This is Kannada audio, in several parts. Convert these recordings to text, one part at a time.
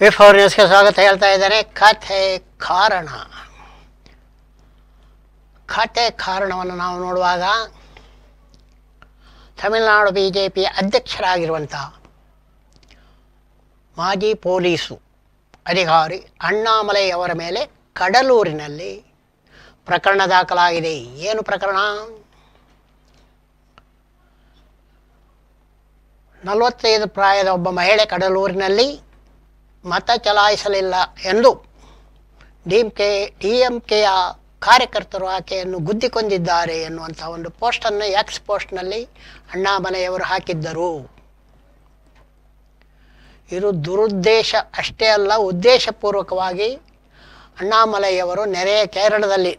ವಿ ಫೋರ್ ನ್ಯೂಸ್ಗೆ ಸ್ವಾಗತ ಹೇಳ್ತಾ ಇದ್ದಾರೆ ಕಥೆ ಕಾರಣ ಖಾತೆ ಕಾರಣವನ್ನು ನಾವು ನೋಡುವಾಗ ತಮಿಳುನಾಡು ಬಿ ಜೆ ಪಿ ಅಧ್ಯಕ್ಷರಾಗಿರುವಂಥ ಮಾಜಿ ಪೊಲೀಸು ಅಧಿಕಾರಿ ಅಣ್ಣಾಮಲೈ ಅವರ ಮೇಲೆ ಕಡಲೂರಿನಲ್ಲಿ ಪ್ರಕರಣ ದಾಖಲಾಗಿದೆ ಏನು ಪ್ರಕರಣ ನಲವತ್ತೈದು ಪ್ರಾಯದ ಒಬ್ಬ ಮಹಿಳೆ ಕಡಲೂರಿನಲ್ಲಿ ಮತ ಚಲಾಯಿಸಲಿಲ್ಲ ಎಂದು ಡಿಎಂಕೆ ಡಿ ಎಂ ಕಾರ್ಯಕರ್ತರು ಆಕೆಯನ್ನು ಗುದ್ದಿಕೊಂಡಿದ್ದಾರೆ ಎನ್ನುವಂಥ ಒಂದು ಪೋಸ್ಟನ್ನು ಎಕ್ಸ್ ಪೋಸ್ಟ್ನಲ್ಲಿ ಅಣ್ಣಾಮಲೆಯವರು ಹಾಕಿದ್ದರು ಇದು ದುರುದ್ದೇಶ ಅಷ್ಟೇ ಅಲ್ಲ ಉದ್ದೇಶಪೂರ್ವಕವಾಗಿ ಅಣ್ಣಾಮಲೆಯವರು ನೆರೆಯ ಕೇರಳದಲ್ಲಿ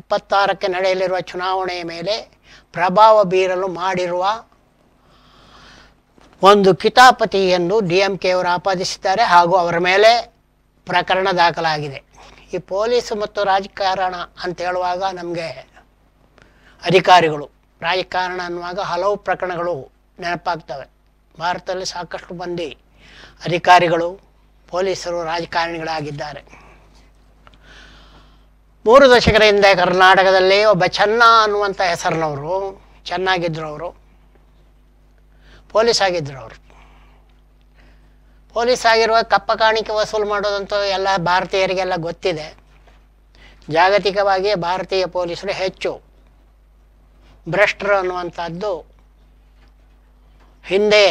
ಇಪ್ಪತ್ತಾರಕ್ಕೆ ನಡೆಯಲಿರುವ ಚುನಾವಣೆಯ ಮೇಲೆ ಪ್ರಭಾವ ಬೀರಲು ಮಾಡಿರುವ ಒಂದು ಕಿತಾಪತಿ ಎಂದು ಡಿ ಎಂ ಕೆ ಅವರು ಆಪಾದಿಸಿದ್ದಾರೆ ಹಾಗೂ ಅವರ ಮೇಲೆ ಪ್ರಕರಣ ದಾಖಲಾಗಿದೆ ಈ ಪೊಲೀಸು ಮತ್ತು ರಾಜಕಾರಣ ಅಂತ ಹೇಳುವಾಗ ನಮಗೆ ಅಧಿಕಾರಿಗಳು ರಾಜಕಾರಣ ಅನ್ನುವಾಗ ಹಲವು ಪ್ರಕರಣಗಳು ನೆನಪಾಗ್ತವೆ ಭಾರತದಲ್ಲಿ ಸಾಕಷ್ಟು ಮಂದಿ ಅಧಿಕಾರಿಗಳು ಪೊಲೀಸರು ರಾಜಕಾರಣಿಗಳಾಗಿದ್ದಾರೆ ಮೂರು ದಶಕದ ಹಿಂದೆ ಕರ್ನಾಟಕದಲ್ಲಿ ಒಬ್ಬ ಚೆನ್ನ ಅನ್ನುವಂಥ ಹೆಸರಿನವರು ಚೆನ್ನಾಗಿದ್ದರು ಅವರು ಪೊಲೀಸ್ ಆಗಿದ್ರು ಅವರು ಪೊಲೀಸ್ ಆಗಿರುವ ಕಪ್ಪ ಕಾಣಿಕೆ ವಸೂಲು ಮಾಡೋದಂತೂ ಎಲ್ಲ ಭಾರತೀಯರಿಗೆಲ್ಲ ಗೊತ್ತಿದೆ ಜಾಗತಿಕವಾಗಿ ಭಾರತೀಯ ಪೊಲೀಸರು ಹೆಚ್ಚು ಭ್ರಷ್ಟರು ಅನ್ನುವಂಥದ್ದು ಹಿಂದೆ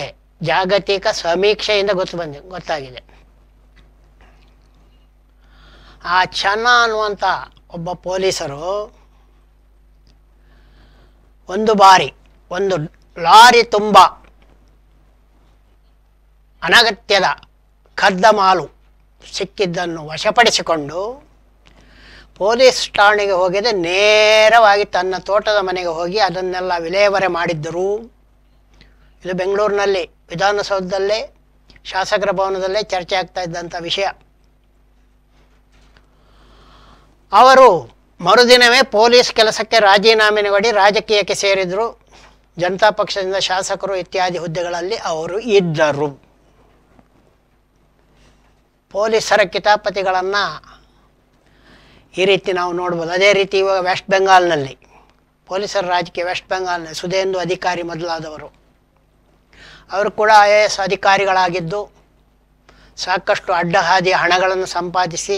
ಜಾಗತಿಕ ಸಮೀಕ್ಷೆಯಿಂದ ಗೊತ್ತು ಬಂದಿ ಗೊತ್ತಾಗಿದೆ ಆ ಚನ್ನ ಅನ್ನುವಂಥ ಒಬ್ಬ ಪೊಲೀಸರು ಒಂದು ಬಾರಿ ಒಂದು ಲಾರಿ ತುಂಬ ಅನಗತ್ಯದ ಕದ್ದ ಮಾಲು ಸಿಕ್ಕಿದ್ದನ್ನು ವಶಪಡಿಸಿಕೊಂಡು ಪೊಲೀಸ್ ಠಾಣೆಗೆ ಹೋಗಿದೆ ನೇರವಾಗಿ ತನ್ನ ತೋಟದ ಮನೆಗೆ ಹೋಗಿ ಅದನ್ನೆಲ್ಲ ವಿಲೇವರೆ ಮಾಡಿದ್ದರು ಇದು ಬೆಂಗಳೂರಿನಲ್ಲಿ ವಿಧಾನಸೌಧದಲ್ಲೇ ಶಾಸಕರ ಭವನದಲ್ಲೇ ಚರ್ಚೆ ಆಗ್ತಾ ಇದ್ದಂಥ ವಿಷಯ ಅವರು ಮರುದಿನವೇ ಪೊಲೀಸ್ ಕೆಲಸಕ್ಕೆ ರಾಜೀನಾಮೆ ಮಾಡಿ ರಾಜಕೀಯಕ್ಕೆ ಸೇರಿದರು ಜನತಾ ಪಕ್ಷದಿಂದ ಶಾಸಕರು ಇತ್ಯಾದಿ ಹುದ್ದೆಗಳಲ್ಲಿ ಅವರು ಇದ್ದರು ಪೊಲೀಸರ ಕಿತಾಪತಿಗಳನ್ನು ಈ ರೀತಿ ನಾವು ನೋಡ್ಬೋದು ಅದೇ ರೀತಿ ಇವಾಗ ವೆಸ್ಟ್ ಬೆಂಗಾಲ್ನಲ್ಲಿ ಪೊಲೀಸರ ರಾಜಕೀಯ ವೆಸ್ಟ್ ಬೆಂಗಾಲ್ನಲ್ಲಿ ಸುಧೇಂದು ಅಧಿಕಾರಿ ಮೊದಲಾದವರು ಅವರು ಕೂಡ ಐ ಎ ಎಸ್ ಅಧಿಕಾರಿಗಳಾಗಿದ್ದು ಸಾಕಷ್ಟು ಅಡ್ಡಹಾದಿ ಹಣಗಳನ್ನು ಸಂಪಾದಿಸಿ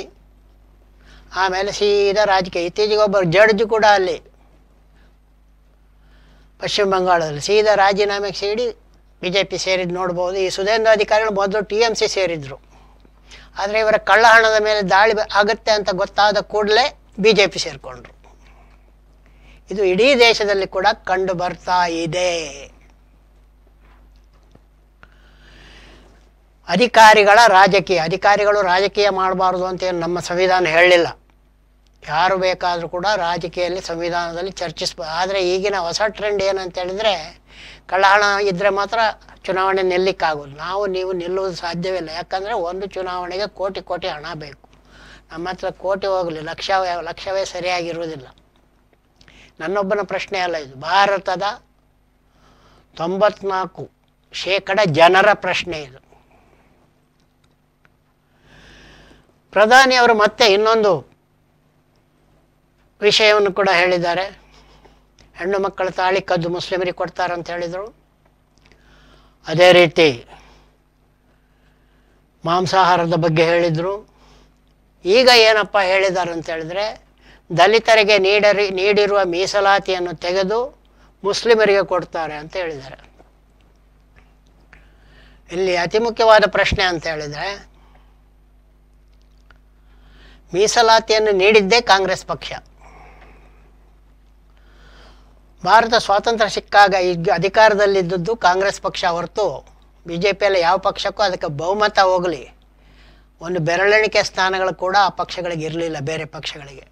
ಆಮೇಲೆ ಸೀದಾ ರಾಜಕೀಯ ಇತ್ತೀಚೆಗೆ ಒಬ್ಬರು ಜಡ್ಜ್ ಕೂಡ ಅಲ್ಲಿ ಪಶ್ಚಿಮ ಬಂಗಾಳದಲ್ಲಿ ಸೀದಾ ರಾಜೀನಾಮೆಗೆ ಸೇರಿ ಬಿ ಜೆ ಪಿ ಸೇರಿದ್ದು ನೋಡ್ಬೋದು ಈ ಸುಧೇಂದ್ರ ಅಧಿಕಾರಿಗಳು ಮೊದಲು ಟಿ ಎಮ್ ಸಿ ಸೇರಿದ್ರು ಆದರೆ ಇವರ ಕಳ್ಳ ಹಣದ ಮೇಲೆ ದಾಳಿ ಆಗುತ್ತೆ ಅಂತ ಗೊತ್ತಾದ ಕೂಡಲೇ ಬಿ ಜೆ ಪಿ ಸೇರಿಕೊಂಡ್ರು ಇದು ಇಡೀ ದೇಶದಲ್ಲಿ ಕೂಡ ಕಂಡು ಬರ್ತಾ ಇದೆ ಅಧಿಕಾರಿಗಳ ರಾಜಕೀಯ ಅಧಿಕಾರಿಗಳು ರಾಜಕೀಯ ಮಾಡಬಾರ್ದು ಅಂತ ಏನು ನಮ್ಮ ಸಂವಿಧಾನ ಹೇಳಲಿಲ್ಲ ಯಾರು ಬೇಕಾದರೂ ಕೂಡ ರಾಜಕೀಯದಲ್ಲಿ ಸಂವಿಧಾನದಲ್ಲಿ ಚರ್ಚಿಸ್ಬೋದು ಆದರೆ ಈಗಿನ ಹೊಸ ಟ್ರೆಂಡ್ ಏನಂತ ಹೇಳಿದರೆ ಕಳ್ಳಹಣ ಇದ್ದರೆ ಮಾತ್ರ ಚುನಾವಣೆ ನಿಲ್ಲಿಕ್ಕಾಗೋದು ನಾವು ನೀವು ನಿಲ್ಲುವುದು ಸಾಧ್ಯವಿಲ್ಲ ಯಾಕಂದರೆ ಒಂದು ಚುನಾವಣೆಗೆ ಕೋಟಿ ಕೋಟಿ ಹಣ ಬೇಕು ನಮ್ಮ ಹತ್ರ ಕೋಟಿ ಹೋಗಲಿ ಲಕ್ಷ ಲಕ್ಷವೇ ಸರಿಯಾಗಿರುವುದಿಲ್ಲ ನನ್ನೊಬ್ಬನ ಪ್ರಶ್ನೆ ಅಲ್ಲ ಇದು ಭಾರತದ ತೊಂಬತ್ನಾಲ್ಕು ಶೇಕಡ ಜನರ ಪ್ರಶ್ನೆ ಇದು ಪ್ರಧಾನಿಯವರು ಮತ್ತೆ ಇನ್ನೊಂದು ವಿಷಯವನ್ನು ಕೂಡ ಹೇಳಿದ್ದಾರೆ ಹೆಣ್ಣು ಮಕ್ಕಳ ತಾಳಿ ಕದ್ದು ಮುಸ್ಲಿಮರಿಗೆ ಕೊಡ್ತಾರಂತ ಹೇಳಿದರು ಅದೇ ರೀತಿ ಮಾಂಸಾಹಾರದ ಬಗ್ಗೆ ಹೇಳಿದರು ಈಗ ಏನಪ್ಪ ಹೇಳಿದ್ದಾರೆ ಅಂತೇಳಿದ್ರೆ ದಲಿತರಿಗೆ ನೀಡರಿ ನೀಡಿರುವ ಮೀಸಲಾತಿಯನ್ನು ತೆಗೆದು ಮುಸ್ಲಿಮರಿಗೆ ಕೊಡ್ತಾರೆ ಅಂತ ಹೇಳಿದ್ದಾರೆ ಇಲ್ಲಿ ಅತಿ ಮುಖ್ಯವಾದ ಪ್ರಶ್ನೆ ಅಂತ ಹೇಳಿದರೆ ಮೀಸಲಾತಿಯನ್ನು ನೀಡಿದ್ದೇ ಕಾಂಗ್ರೆಸ್ ಪಕ್ಷ ಭಾರತ ಸ್ವಾತಂತ್ರ್ಯ ಸಿಕ್ಕಾಗ ಈಗ ಅಧಿಕಾರದಲ್ಲಿದ್ದದ್ದು ಕಾಂಗ್ರೆಸ್ ಪಕ್ಷ ಹೊರತು ಬಿ ಜೆ ಪಿಯಲ್ಲಿ ಯಾವ ಪಕ್ಷಕ್ಕೂ ಅದಕ್ಕೆ ಬಹುಮತ ಹೋಗಲಿ ಒಂದು ಬೆರಳೆಣಿಕೆ ಸ್ಥಾನಗಳು ಕೂಡ ಆ ಪಕ್ಷಗಳಿಗೆ ಇರಲಿಲ್ಲ ಬೇರೆ ಪಕ್ಷಗಳಿಗೆ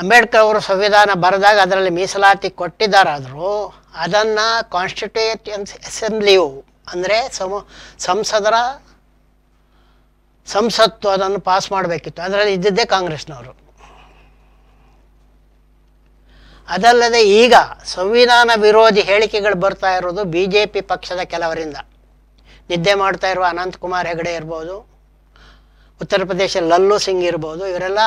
ಅಂಬೇಡ್ಕರ್ ಅವರು ಸಂವಿಧಾನ ಬರೆದಾಗ ಅದರಲ್ಲಿ ಮೀಸಲಾತಿ ಕೊಟ್ಟಿದ್ದಾರಾದರೂ ಅದನ್ನು ಕಾನ್ಸ್ಟಿಟ್ಯೂಟನ್ಸ್ ಅಸೆಂಬ್ಲಿಯು ಅಂದರೆ ಸಮ ಸಂಸದರ ಸಂಸತ್ತು ಅದನ್ನು ಪಾಸ್ ಮಾಡಬೇಕಿತ್ತು ಅದರಲ್ಲಿ ಇದ್ದಿದ್ದೇ ಕಾಂಗ್ರೆಸ್ನವರು ಅದಲ್ಲದೆ ಈಗ ಸಂವಿಧಾನ ವಿರೋಧಿ ಹೇಳಿಕೆಗಳು ಬರ್ತಾ ಇರೋದು ಬಿ ಜೆ ಪಿ ಪಕ್ಷದ ಕೆಲವರಿಂದ ನಿದ್ದೆ ಮಾಡ್ತಾ ಇರುವ ಅನಂತಕುಮಾರ್ ಹೆಗಡೆ ಇರ್ಬೋದು ಉತ್ತರ ಪ್ರದೇಶ ಲಲ್ಲು ಸಿಂಗ್ ಇರ್ಬೋದು ಇವರೆಲ್ಲ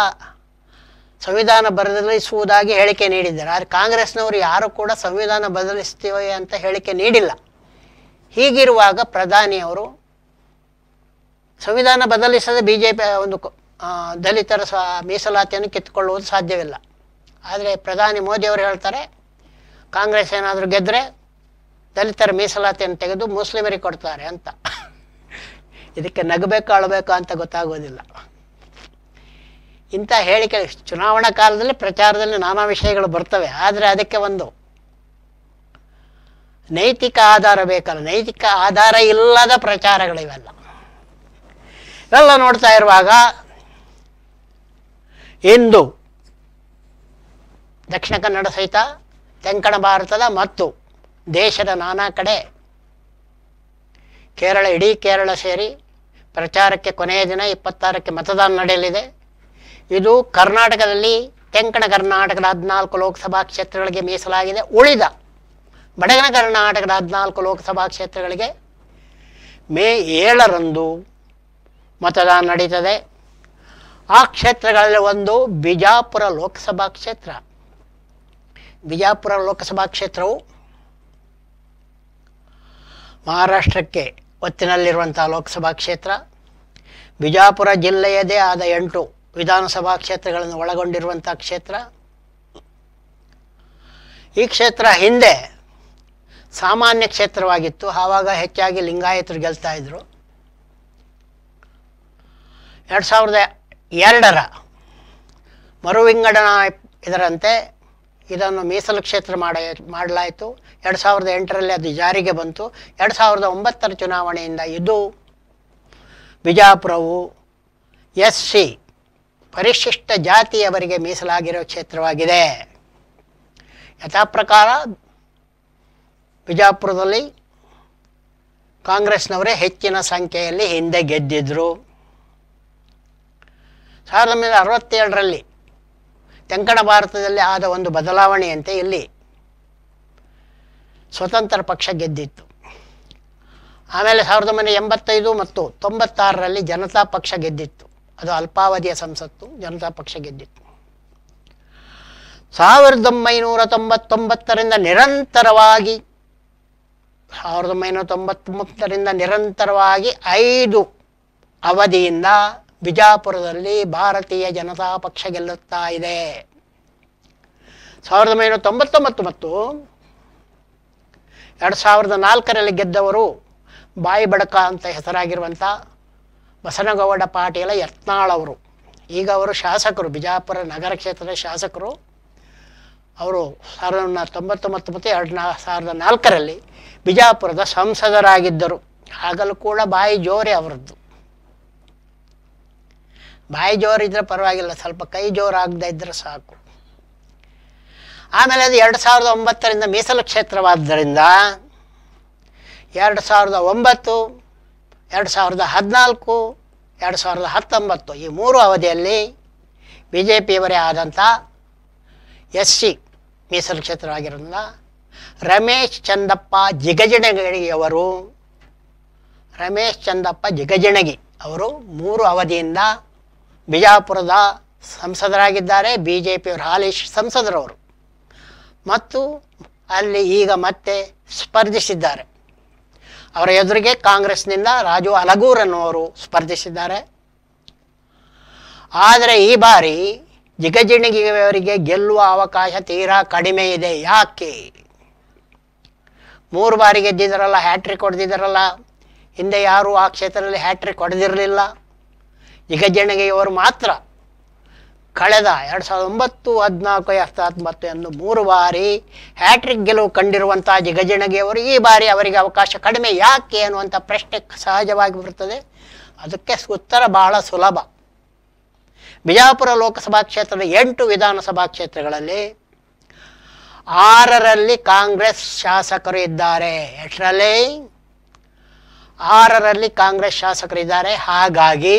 ಸಂವಿಧಾನ ಬದಲಿಸುವುದಾಗಿ ಹೇಳಿಕೆ ನೀಡಿದ್ದಾರೆ ಆದರೆ ಕಾಂಗ್ರೆಸ್ನವರು ಯಾರು ಕೂಡ ಸಂವಿಧಾನ ಬದಲಿಸ್ತೀವಿ ಅಂತ ಹೇಳಿಕೆ ನೀಡಿಲ್ಲ ಹೀಗಿರುವಾಗ ಪ್ರಧಾನಿಯವರು ಸಂವಿಧಾನ ಬದಲಿಸದೆ ಬಿ ಜೆ ಪಿ ಒಂದು ದಲಿತರ ಸ ಮೀಸಲಾತಿಯನ್ನು ಕಿತ್ತುಕೊಳ್ಳುವುದು ಸಾಧ್ಯವಿಲ್ಲ ಆದರೆ ಪ್ರಧಾನಿ ಮೋದಿಯವರು ಹೇಳ್ತಾರೆ ಕಾಂಗ್ರೆಸ್ ಏನಾದರೂ ಗೆದ್ದರೆ ದಲಿತರ ಮೀಸಲಾತಿಯನ್ನು ತೆಗೆದು ಮುಸ್ಲಿಮರಿಗೆ ಕೊಡ್ತಾರೆ ಅಂತ ಇದಕ್ಕೆ ನಗಬೇಕು ಅಳಬೇಕು ಅಂತ ಗೊತ್ತಾಗೋದಿಲ್ಲ ಇಂಥ ಹೇಳಿಕೆ ಚುನಾವಣಾ ಕಾಲದಲ್ಲಿ ಪ್ರಚಾರದಲ್ಲಿ ನಾನಾ ವಿಷಯಗಳು ಬರ್ತವೆ ಆದರೆ ಅದಕ್ಕೆ ಒಂದು ನೈತಿಕ ಆಧಾರ ಬೇಕಲ್ಲ ನೈತಿಕ ಆಧಾರ ಇಲ್ಲದ ಪ್ರಚಾರಗಳಿವೆಲ್ಲ ಇವೆಲ್ಲ ನೋಡ್ತಾ ಇರುವಾಗ ಇಂದು ದಕ್ಷಿಣ ಕನ್ನಡ ಸಹಿತ ತೆಂಕಣ ಭಾರತದ ಮತ್ತು ದೇಶದ ನಾನಾ ಕಡೆ ಕೇರಳ ಇಡೀ ಕೇರಳ ಸೇರಿ ಪ್ರಚಾರಕ್ಕೆ ಕೊನೆಯ ದಿನ ಇಪ್ಪತ್ತಾರಕ್ಕೆ ಮತದಾನ ನಡೆಯಲಿದೆ ಇದು ಕರ್ನಾಟಕದಲ್ಲಿ ತೆಂಕಣ ಕರ್ನಾಟಕದ ಹದಿನಾಲ್ಕು ಲೋಕಸಭಾ ಕ್ಷೇತ್ರಗಳಿಗೆ ಮೀಸಲಾಗಿದೆ ಉಳಿದ ಬಡಗನ ಕರ್ನಾಟಕದ ಹದಿನಾಲ್ಕು ಲೋಕಸಭಾ ಕ್ಷೇತ್ರಗಳಿಗೆ ಮೇ ಏಳರಂದು ಮತದಾನ ನಡೀತದೆ ಆ ಕ್ಷೇತ್ರಗಳಲ್ಲಿ ಒಂದು ಬಿಜಾಪುರ ಲೋಕಸಭಾ ಕ್ಷೇತ್ರ ಬಿಜಾಪುರ ಲೋಕಸಭಾ ಕ್ಷೇತ್ರವು ಮಹಾರಾಷ್ಟ್ರಕ್ಕೆ ಒತ್ತಿನಲ್ಲಿರುವಂಥ ಲೋಕಸಭಾ ಕ್ಷೇತ್ರ ಬಿಜಾಪುರ ಜಿಲ್ಲೆಯದೇ ಆದ ಎಂಟು ವಿಧಾನಸಭಾ ಕ್ಷೇತ್ರಗಳನ್ನು ಒಳಗೊಂಡಿರುವಂಥ ಕ್ಷೇತ್ರ ಈ ಕ್ಷೇತ್ರ ಹಿಂದೆ ಸಾಮಾನ್ಯ ಕ್ಷೇತ್ರವಾಗಿತ್ತು ಆವಾಗ ಹೆಚ್ಚಾಗಿ ಲಿಂಗಾಯತರು ಗೆಲ್ತಾ ಇದ್ದರು ಎರಡು ಸಾವಿರದ ಎರಡರ ಮರುವಿಂಗಡಣಾ ಇದರಂತೆ ಇದನ್ನು ಮೀಸಲು ಕ್ಷೇತ್ರ ಮಾಡ ಮಾಡಲಾಯಿತು ಎರಡು ಸಾವಿರದ ಎಂಟರಲ್ಲಿ ಅದು ಜಾರಿಗೆ ಬಂತು ಎರಡು ಸಾವಿರದ ಒಂಬತ್ತರ ಚುನಾವಣೆಯಿಂದ ಇದು ಬಿಜಾಪುರವು ಎಸ್ ಸಿ ಪರಿಶಿಷ್ಟ ಜಾತಿಯವರಿಗೆ ಮೀಸಲಾಗಿರೋ ಕ್ಷೇತ್ರವಾಗಿದೆ ಯಥಾಪ್ರಕಾರ ಬಿಜಾಪುರದಲ್ಲಿ ಕಾಂಗ್ರೆಸ್ನವರೇ ಹೆಚ್ಚಿನ ಸಂಖ್ಯೆಯಲ್ಲಿ ಹಿಂದೆ ಗೆದ್ದಿದ್ದರು ಸಾವಿರದ ಒಂಬೈನೂರ ಅರವತ್ತೇಳರಲ್ಲಿ ತೆಂಕಣ ಭಾರತದಲ್ಲಿ ಆದ ಒಂದು ಬದಲಾವಣೆಯಂತೆ ಇಲ್ಲಿ ಸ್ವತಂತ್ರ ಪಕ್ಷ ಗೆದ್ದಿತ್ತು ಆಮೇಲೆ ಸಾವಿರದ ಒಂಬೈನೂರ ಎಂಬತ್ತೈದು ಮತ್ತು ತೊಂಬತ್ತಾರರಲ್ಲಿ ಜನತಾ ಪಕ್ಷ ಗೆದ್ದಿತ್ತು ಅದು ಅಲ್ಪಾವಧಿಯ ಸಂಸತ್ತು ಜನತಾ ಪಕ್ಷ ಗೆದ್ದಿತ್ತು ಸಾವಿರದ ಒಂಬೈನೂರ ತೊಂಬತ್ತೊಂಬತ್ತರಿಂದ ನಿರಂತರವಾಗಿ ಸಾವಿರದ ಒಂಬೈನೂರ ತೊಂಬತ್ತೊಂಬತ್ತರಿಂದ ನಿರಂತರವಾಗಿ ಐದು ಅವಧಿಯಿಂದ ಬಿಜಾಪುರದಲ್ಲಿ ಭಾರತೀಯ ಜನತಾ ಪಕ್ಷ ಗೆಲ್ಲುತ್ತಾ ಇದೆ ಸಾವಿರದ ಒಂಬೈನೂರ ತೊಂಬತ್ತೊಂಬತ್ತು ಮತ್ತು ಎರಡು ಸಾವಿರದ ನಾಲ್ಕರಲ್ಲಿ ಗೆದ್ದವರು ಬಾಯಿ ಬಡಕ ಅಂತ ಹೆಸರಾಗಿರುವಂಥ ಬಸನಗೌಡ ಪಾಟೀಲ ಯತ್ನಾಳವರು ಈಗ ಅವರು ಶಾಸಕರು ಬಿಜಾಪುರ ನಗರ ಕ್ಷೇತ್ರದ ಶಾಸಕರು ಅವರು ಸಾವಿರದ ಒಂಬೈನೂರ ತೊಂಬತ್ತೊಂಬತ್ತು ಮತ್ತು ಎರಡು ನಾ ಸಾವಿರದ ನಾಲ್ಕರಲ್ಲಿ ಬಿಜಾಪುರದ ಸಂಸದರಾಗಿದ್ದರು ಆಗಲೂ ಕೂಡ ಬಾಯಿ ಜೋರೆ ಅವರದ್ದು ಬಾಯಿ ಜೋರು ಇದ್ರೆ ಪರವಾಗಿಲ್ಲ ಸ್ವಲ್ಪ ಕೈ ಜೋರಾಗದೇ ಇದ್ದರೆ ಸಾಕು ಆಮೇಲೆ ಅದು ಎರಡು ಸಾವಿರದ ಒಂಬತ್ತರಿಂದ ಮೀಸಲು ಕ್ಷೇತ್ರವಾದ್ದರಿಂದ ಎರಡು ಸಾವಿರದ ಒಂಬತ್ತು ಎರಡು ಸಾವಿರದ ಹದಿನಾಲ್ಕು ಎರಡು ಸಾವಿರದ ಹತ್ತೊಂಬತ್ತು ಈ ಮೂರು ಅವಧಿಯಲ್ಲಿ ಬಿ ಜೆ ಪಿಯವರೇ ಆದಂಥ ಎಸ್ ಸಿ ಮೀಸಲು ಕ್ಷೇತ್ರವಾಗಿರೋದ್ರಿಂದ ರಮೇಶ್ ಚಂದಪ್ಪ ಜಿಗಜಿಣಗಿಯವರು ರಮೇಶ್ ಚಂದಪ್ಪ ಜಿಗಜಿಣಗಿ ಅವರು ಮೂರು ಅವಧಿಯಿಂದ ಬಿಜಾಪುರದ ಸಂಸದರಾಗಿದ್ದಾರೆ ಬಿ ಜೆ ಪಿಯವರು ಹಾಲಿ ಸಂಸದರವರು ಮತ್ತು ಅಲ್ಲಿ ಈಗ ಮತ್ತೆ ಸ್ಪರ್ಧಿಸಿದ್ದಾರೆ ಅವರ ಎದುರಿಗೆ ಕಾಂಗ್ರೆಸ್ನಿಂದ ರಾಜು ಅವರು ಸ್ಪರ್ಧಿಸಿದ್ದಾರೆ ಆದರೆ ಈ ಬಾರಿ ಜಿಗಜಿಣಗಿಯವರಿಗೆ ಗೆಲ್ಲುವ ಅವಕಾಶ ತೀರಾ ಕಡಿಮೆ ಇದೆ ಯಾಕೆ ಮೂರು ಬಾರಿ ಗೆದ್ದಿದ್ದರಲ್ಲ ಹ್ಯಾಟ್ರಿಕ್ ಹೊಡೆದಿದ್ದಾರಲ್ಲ ಹಿಂದೆ ಯಾರೂ ಆ ಕ್ಷೇತ್ರದಲ್ಲಿ ಹ್ಯಾಟ್ರಿಕ್ ಹೊಡೆದಿರಲಿಲ್ಲ ಜಿಗಜಣಗೆಯವರು ಮಾತ್ರ ಕಳೆದ ಎರಡು ಸಾವಿರದ ಒಂಬತ್ತು ಹದಿನಾಲ್ಕು ಎರಡು ಹತ್ತೊಂಬತ್ತು ಎಂದು ಮೂರು ಬಾರಿ ಹ್ಯಾಟ್ರಿಕ್ ಗೆಲುವು ಕಂಡಿರುವಂಥ ಜಿಗಜಣಗೆಯವರು ಈ ಬಾರಿ ಅವರಿಗೆ ಅವಕಾಶ ಕಡಿಮೆ ಯಾಕೆ ಅನ್ನುವಂಥ ಪ್ರಶ್ನೆ ಸಹಜವಾಗಿ ಬರುತ್ತದೆ ಅದಕ್ಕೆ ಉತ್ತರ ಬಹಳ ಸುಲಭ ಬಿಜಾಪುರ ಲೋಕಸಭಾ ಕ್ಷೇತ್ರದ ಎಂಟು ವಿಧಾನಸಭಾ ಕ್ಷೇತ್ರಗಳಲ್ಲಿ ಆರರಲ್ಲಿ ಕಾಂಗ್ರೆಸ್ ಶಾಸಕರು ಇದ್ದಾರೆ ಎಷ್ಟರಲ್ಲಿ ಆರರಲ್ಲಿ ಕಾಂಗ್ರೆಸ್ ಶಾಸಕರಿದ್ದಾರೆ ಹಾಗಾಗಿ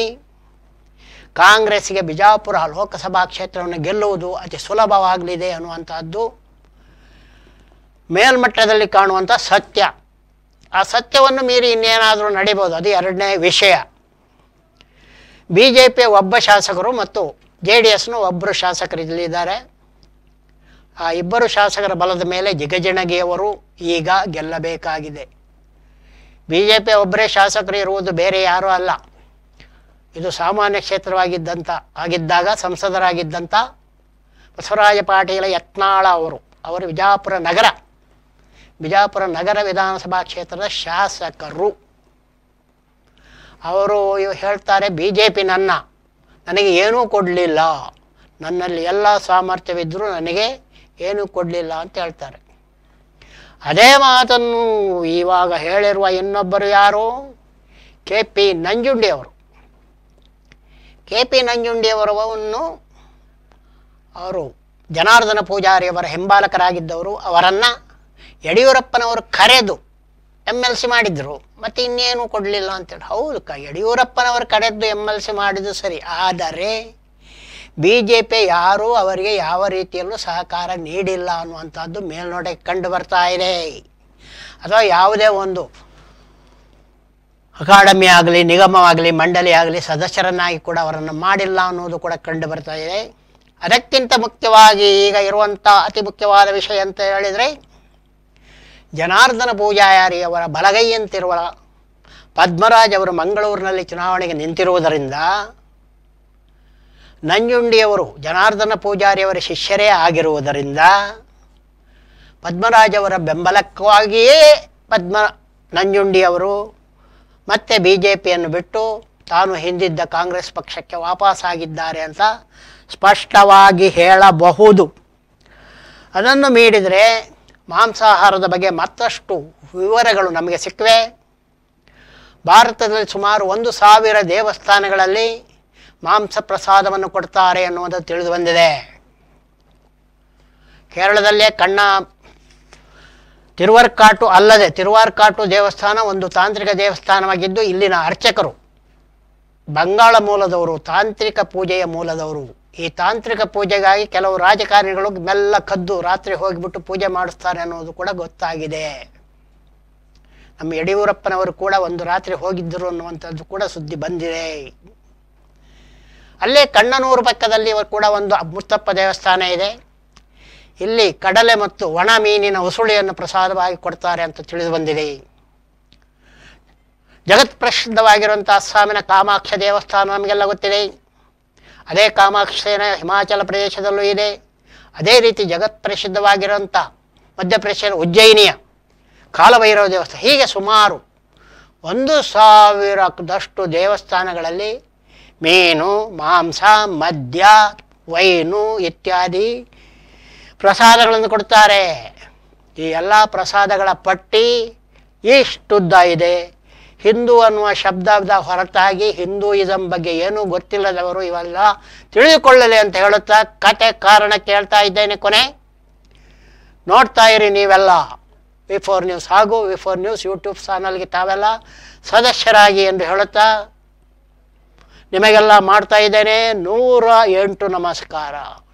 ಕಾಂಗ್ರೆಸ್ಗೆ ಬಿಜಾಪುರ ಲೋಕಸಭಾ ಕ್ಷೇತ್ರವನ್ನು ಗೆಲ್ಲುವುದು ಅತಿ ಸುಲಭವಾಗಲಿದೆ ಅನ್ನುವಂಥದ್ದು ಮೇಲ್ಮಟ್ಟದಲ್ಲಿ ಕಾಣುವಂಥ ಸತ್ಯ ಆ ಸತ್ಯವನ್ನು ಮೀರಿ ಇನ್ನೇನಾದರೂ ನಡೀಬೋದು ಅದು ಎರಡನೇ ವಿಷಯ ಬಿ ಜೆ ಪಿ ಒಬ್ಬ ಶಾಸಕರು ಮತ್ತು ಜೆ ಡಿ ಎಸ್ನು ಒಬ್ಬರು ಶಾಸಕರು ಇಲ್ಲಿದ್ದಾರೆ ಆ ಇಬ್ಬರು ಶಾಸಕರ ಬಲದ ಮೇಲೆ ಜಿಗಜಣಗಿಯವರು ಈಗ ಗೆಲ್ಲಬೇಕಾಗಿದೆ ಬಿ ಜೆ ಪಿ ಒಬ್ಬರೇ ಶಾಸಕರು ಇರುವುದು ಬೇರೆ ಯಾರೂ ಅಲ್ಲ ಇದು ಸಾಮಾನ್ಯ ಕ್ಷೇತ್ರವಾಗಿದ್ದಂಥ ಆಗಿದ್ದಾಗ ಸಂಸದರಾಗಿದ್ದಂಥ ಬಸವರಾಜ ಪಾಟೀಲ ಯತ್ನಾಳ ಅವರು ಅವರು ವಿಜಾಪುರ ನಗರ ಬಿಜಾಪುರ ನಗರ ವಿಧಾನಸಭಾ ಕ್ಷೇತ್ರದ ಶಾಸಕರು ಅವರು ಹೇಳ್ತಾರೆ ಬಿ ಜೆ ಪಿ ನನ್ನ ನನಗೆ ಏನೂ ಕೊಡಲಿಲ್ಲ ನನ್ನಲ್ಲಿ ಎಲ್ಲ ಸಾಮರ್ಥ್ಯವಿದ್ದರೂ ನನಗೆ ಏನೂ ಕೊಡಲಿಲ್ಲ ಅಂತ ಹೇಳ್ತಾರೆ ಅದೇ ಮಾತನ್ನು ಇವಾಗ ಹೇಳಿರುವ ಇನ್ನೊಬ್ಬರು ಯಾರು ಕೆ ಪಿ ನಂಜುಂಡಿ ಅವರು ಕೆ ಪಿ ನಂಜುಂಡಿಯವರವನ್ನು ಅವರು ಜನಾರ್ದನ ಪೂಜಾರಿಯವರ ಹೆಂಬಾಲಕರಾಗಿದ್ದವರು ಅವರನ್ನು ಯಡಿಯೂರಪ್ಪನವರು ಕರೆದು ಎಮ್ ಎಲ್ ಸಿ ಮಾಡಿದರು ಮತ್ತು ಇನ್ನೇನು ಕೊಡಲಿಲ್ಲ ಅಂತೇಳಿ ಹೌದು ಕ ಯಡಿಯೂರಪ್ಪನವರು ಕರೆದು ಎಮ್ ಎಲ್ ಸಿ ಮಾಡಿದ್ದು ಸರಿ ಆದರೆ ಬಿ ಜೆ ಪಿ ಯಾರೂ ಅವರಿಗೆ ಯಾವ ರೀತಿಯಲ್ಲೂ ಸಹಕಾರ ನೀಡಿಲ್ಲ ಅನ್ನುವಂಥದ್ದು ಮೇಲ್ನೋಟಕ್ಕೆ ಕಂಡು ಬರ್ತಾ ಇದೆ ಅಥವಾ ಯಾವುದೇ ಒಂದು ಅಕಾಡೆಮಿ ಆಗಲಿ ನಿಗಮವಾಗಲಿ ಮಂಡಳಿ ಆಗಲಿ ಸದಸ್ಯರನ್ನಾಗಿ ಕೂಡ ಅವರನ್ನು ಮಾಡಿಲ್ಲ ಅನ್ನೋದು ಕೂಡ ಕಂಡು ಬರ್ತಾ ಇದೆ ಅದಕ್ಕಿಂತ ಮುಖ್ಯವಾಗಿ ಈಗ ಇರುವಂಥ ಅತಿ ಮುಖ್ಯವಾದ ವಿಷಯ ಅಂತ ಹೇಳಿದರೆ ಜನಾರ್ದನ ಪೂಜಾರಿಯವರ ಅವರ ಬಲಗೈಯಂತಿರುವ ಪದ್ಮರಾಜ್ ಅವರು ಮಂಗಳೂರಿನಲ್ಲಿ ಚುನಾವಣೆಗೆ ನಿಂತಿರುವುದರಿಂದ ನಂಜುಂಡಿಯವರು ಜನಾರ್ದನ ಪೂಜಾರಿಯವರ ಶಿಷ್ಯರೇ ಆಗಿರುವುದರಿಂದ ಪದ್ಮರಾಜ್ ಅವರ ಬೆಂಬಲಕ್ಕಾಗಿಯೇ ಪದ್ಮ ನಂಜುಂಡಿಯವರು ಮತ್ತೆ ಬಿ ಜೆ ಪಿಯನ್ನು ಬಿಟ್ಟು ತಾನು ಹಿಂದಿದ್ದ ಕಾಂಗ್ರೆಸ್ ಪಕ್ಷಕ್ಕೆ ವಾಪಸ್ಸಾಗಿದ್ದಾರೆ ಅಂತ ಸ್ಪಷ್ಟವಾಗಿ ಹೇಳಬಹುದು ಅದನ್ನು ಮೀಡಿದರೆ ಮಾಂಸಾಹಾರದ ಬಗ್ಗೆ ಮತ್ತಷ್ಟು ವಿವರಗಳು ನಮಗೆ ಸಿಕ್ಕವೆ ಭಾರತದಲ್ಲಿ ಸುಮಾರು ಒಂದು ಸಾವಿರ ದೇವಸ್ಥಾನಗಳಲ್ಲಿ ಮಾಂಸ ಪ್ರಸಾದವನ್ನು ಕೊಡ್ತಾರೆ ಅನ್ನುವುದು ತಿಳಿದು ಬಂದಿದೆ ಕೇರಳದಲ್ಲೇ ಕಣ್ಣ ತಿರುವರ್ಕಾಟು ಅಲ್ಲದೆ ತಿರುವಾರ್ಕಾಟು ದೇವಸ್ಥಾನ ಒಂದು ತಾಂತ್ರಿಕ ದೇವಸ್ಥಾನವಾಗಿದ್ದು ಇಲ್ಲಿನ ಅರ್ಚಕರು ಬಂಗಾಳ ಮೂಲದವರು ತಾಂತ್ರಿಕ ಪೂಜೆಯ ಮೂಲದವರು ಈ ತಾಂತ್ರಿಕ ಪೂಜೆಗಾಗಿ ಕೆಲವು ರಾಜಕಾರಣಿಗಳು ಮೆಲ್ಲ ಕದ್ದು ರಾತ್ರಿ ಹೋಗಿಬಿಟ್ಟು ಪೂಜೆ ಮಾಡಿಸ್ತಾರೆ ಅನ್ನೋದು ಕೂಡ ಗೊತ್ತಾಗಿದೆ ನಮ್ಮ ಯಡಿಯೂರಪ್ಪನವರು ಕೂಡ ಒಂದು ರಾತ್ರಿ ಹೋಗಿದ್ದರು ಅನ್ನುವಂಥದ್ದು ಕೂಡ ಸುದ್ದಿ ಬಂದಿದೆ ಅಲ್ಲೇ ಕಣ್ಣನೂರು ಪಕ್ಕದಲ್ಲಿ ಕೂಡ ಒಂದು ಮುತ್ತಪ್ಪ ದೇವಸ್ಥಾನ ಇದೆ ಇಲ್ಲಿ ಕಡಲೆ ಮತ್ತು ಒಣ ಮೀನಿನ ಉಸುಳಿಯನ್ನು ಪ್ರಸಾದವಾಗಿ ಕೊಡ್ತಾರೆ ಅಂತ ತಿಳಿದು ಬಂದಿದೆ ಜಗತ್ ಪ್ರಸಿದ್ಧವಾಗಿರುವಂಥ ಅಸ್ಸಾಮಿನ ಕಾಮಾಕ್ಷ ದೇವಸ್ಥಾನ ನಮಗೆಲ್ಲ ಗೊತ್ತಿದೆ ಅದೇ ಕಾಮಾಕ್ಷೇನ ಹಿಮಾಚಲ ಪ್ರದೇಶದಲ್ಲೂ ಇದೆ ಅದೇ ರೀತಿ ಜಗತ್ ಪ್ರಸಿದ್ಧವಾಗಿರುವಂಥ ಮಧ್ಯಪ್ರದೇಶದ ಉಜ್ಜಯಿನಿಯ ಕಾಲಭೈರವ ದೇವಸ್ಥಾನ ಹೀಗೆ ಸುಮಾರು ಒಂದು ಸಾವಿರದಷ್ಟು ದೇವಸ್ಥಾನಗಳಲ್ಲಿ ಮೀನು ಮಾಂಸ ಮದ್ಯ ವೈನು ಇತ್ಯಾದಿ ಪ್ರಸಾದಗಳನ್ನು ಕೊಡ್ತಾರೆ ಈ ಎಲ್ಲ ಪ್ರಸಾದಗಳ ಪಟ್ಟಿ ಇಷ್ಟುದ್ದ ಇದೆ ಹಿಂದೂ ಅನ್ನುವ ಶಬ್ದದ ಹೊರತಾಗಿ ಹಿಂದೂಯಿಸಮ್ ಬಗ್ಗೆ ಏನೂ ಗೊತ್ತಿಲ್ಲದವರು ಇವೆಲ್ಲ ತಿಳಿದುಕೊಳ್ಳಲಿ ಅಂತ ಹೇಳುತ್ತಾ ಕತೆ ಕಾರಣ ಕೇಳ್ತಾ ಇದ್ದೇನೆ ಕೊನೆ ನೋಡ್ತಾ ಇರಿ ನೀವೆಲ್ಲ ವಿಫೋರ್ ನ್ಯೂಸ್ ಹಾಗೂ ವಿಫೋರ್ ನ್ಯೂಸ್ ಯೂಟ್ಯೂಬ್ ಚಾನಲ್ಗೆ ತಾವೆಲ್ಲ ಸದಸ್ಯರಾಗಿ ಎಂದು ಹೇಳುತ್ತಾ ನಿಮಗೆಲ್ಲ ಮಾಡ್ತಾ ಇದ್ದೇನೆ ನೂರ ಎಂಟು ನಮಸ್ಕಾರ